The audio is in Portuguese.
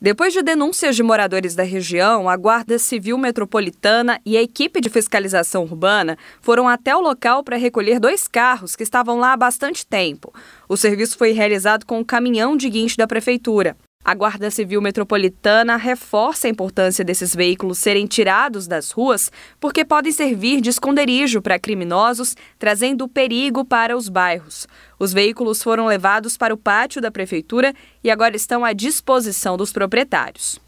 Depois de denúncias de moradores da região, a Guarda Civil Metropolitana e a equipe de fiscalização urbana foram até o local para recolher dois carros que estavam lá há bastante tempo. O serviço foi realizado com o caminhão de guincho da prefeitura. A Guarda Civil Metropolitana reforça a importância desses veículos serem tirados das ruas, porque podem servir de esconderijo para criminosos, trazendo perigo para os bairros. Os veículos foram levados para o pátio da prefeitura e agora estão à disposição dos proprietários.